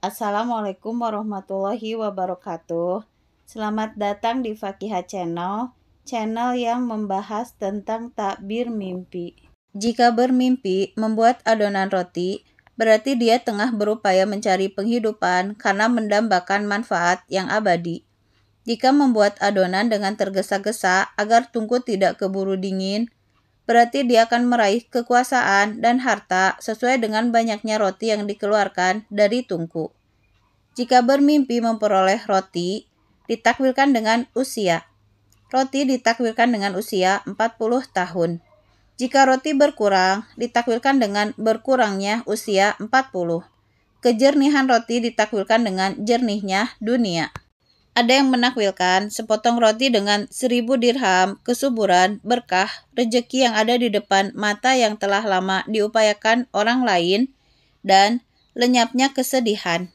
Assalamualaikum warahmatullahi wabarakatuh. Selamat datang di Fakihah Channel, channel yang membahas tentang takbir mimpi. Jika bermimpi membuat adonan roti, berarti dia tengah berupaya mencari penghidupan karena mendambakan manfaat yang abadi. Jika membuat adonan dengan tergesa-gesa agar tungku tidak keburu dingin, berarti dia akan meraih kekuasaan dan harta sesuai dengan banyaknya roti yang dikeluarkan dari tungku. Jika bermimpi memperoleh roti, ditakwilkan dengan usia. Roti ditakwilkan dengan usia 40 tahun. Jika roti berkurang, ditakwilkan dengan berkurangnya usia 40. Kejernihan roti ditakwilkan dengan jernihnya dunia. Ada yang menakwilkan sepotong roti dengan seribu dirham, kesuburan, berkah, rejeki yang ada di depan mata yang telah lama diupayakan orang lain, dan lenyapnya kesedihan.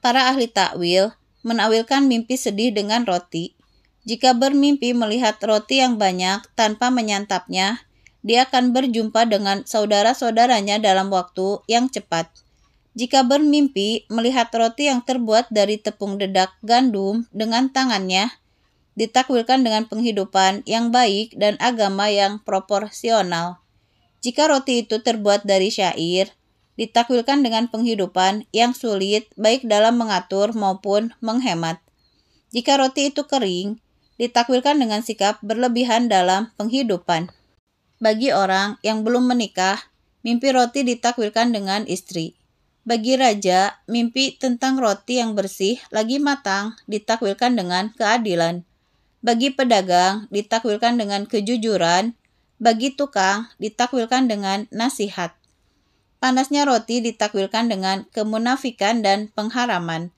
Para ahli takwil menawilkan mimpi sedih dengan roti. Jika bermimpi melihat roti yang banyak tanpa menyantapnya, dia akan berjumpa dengan saudara-saudaranya dalam waktu yang cepat. Jika bermimpi melihat roti yang terbuat dari tepung dedak gandum dengan tangannya, ditakwilkan dengan penghidupan yang baik dan agama yang proporsional. Jika roti itu terbuat dari syair, ditakwilkan dengan penghidupan yang sulit baik dalam mengatur maupun menghemat. Jika roti itu kering, ditakwilkan dengan sikap berlebihan dalam penghidupan. Bagi orang yang belum menikah, mimpi roti ditakwilkan dengan istri. Bagi raja, mimpi tentang roti yang bersih lagi matang ditakwilkan dengan keadilan. Bagi pedagang, ditakwilkan dengan kejujuran. Bagi tukang, ditakwilkan dengan nasihat. Panasnya roti ditakwilkan dengan kemunafikan dan pengharaman.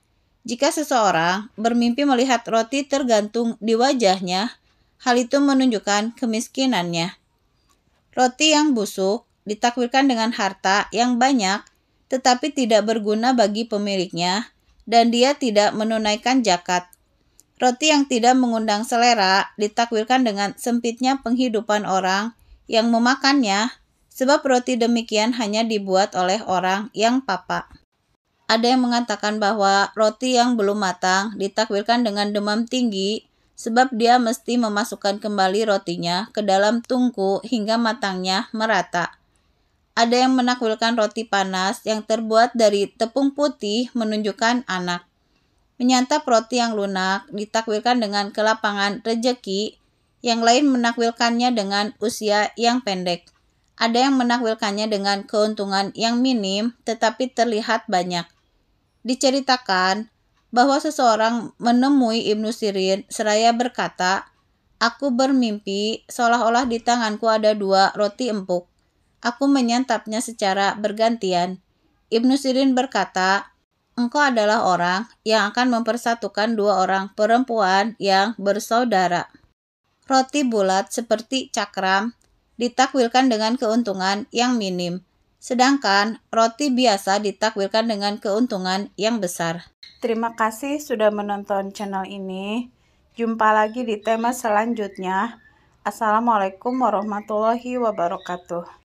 Jika seseorang bermimpi melihat roti tergantung di wajahnya, hal itu menunjukkan kemiskinannya. Roti yang busuk ditakwilkan dengan harta yang banyak tetapi tidak berguna bagi pemiliknya, dan dia tidak menunaikan zakat. Roti yang tidak mengundang selera ditakwilkan dengan sempitnya penghidupan orang yang memakannya, sebab roti demikian hanya dibuat oleh orang yang papa. Ada yang mengatakan bahwa roti yang belum matang ditakwilkan dengan demam tinggi, sebab dia mesti memasukkan kembali rotinya ke dalam tungku hingga matangnya merata ada yang menakwilkan roti panas yang terbuat dari tepung putih menunjukkan anak. Menyantap roti yang lunak ditakwilkan dengan kelapangan rejeki, yang lain menakwilkannya dengan usia yang pendek. Ada yang menakwilkannya dengan keuntungan yang minim tetapi terlihat banyak. Diceritakan bahwa seseorang menemui Ibnu Sirin seraya berkata, Aku bermimpi seolah-olah di tanganku ada dua roti empuk Aku menyantapnya secara bergantian. Ibnu Sirin berkata, engkau adalah orang yang akan mempersatukan dua orang perempuan yang bersaudara. Roti bulat seperti cakram ditakwilkan dengan keuntungan yang minim, sedangkan roti biasa ditakwilkan dengan keuntungan yang besar. Terima kasih sudah menonton channel ini. Jumpa lagi di tema selanjutnya. Assalamualaikum warahmatullahi wabarakatuh.